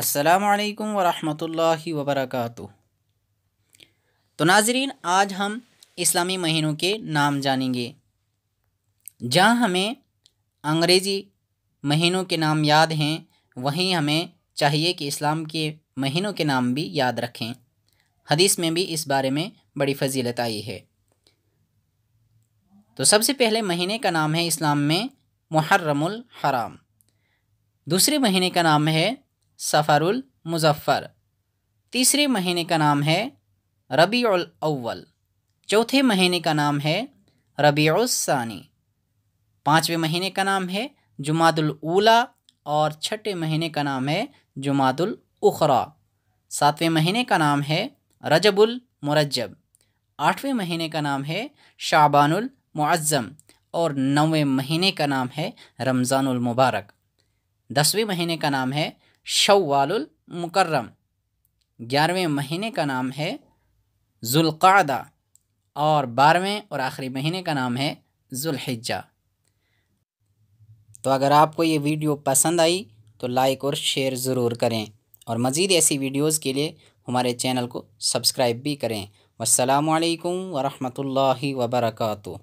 अस्सलाम वरहमतुल्लाहि वबरकातु तो नाजरीन आज हम इस्लामी महीनों के नाम जानेंगे जहाँ हमें अंग्रेज़ी महीनों के नाम याद हैं वहीं हमें चाहिए कि इस्लाम के महीनों के नाम भी याद रखें हदीस में भी इस बारे में बड़ी फजीलत आई है तो सबसे पहले महीने का नाम है इस्लाम में मुहर्रमुल हराम दूसरे महीने का नाम है सफ़रुल मुजफ़र तीसरे महीने का नाम है रबी अव्वल चौथे महीने का नाम है रबी पाँचवें महीने का नाम है जुमातुल और छठे महीने का नाम है जुमादुल उखरा सातवें महीने का नाम है रजबुल मुरजब आठवें महीने का नाम है शाबानुल मुअज़म और नौवें महीने का नाम है रमज़ानुल मुबारक दसवें महीने का नाम है शवालुल मुकर्रम ग्यारहवें महीने का नाम है जुल्क़ादा और बारहवें और आखिरी महीने का नाम है जुल्हिजा तो अगर आपको ये वीडियो पसंद आई तो लाइक और शेयर ज़रूर करें और मज़ीद ऐसी वीडियोस के लिए हमारे चैनल को सब्सक्राइब भी करें वालकम वरहमल वबरकू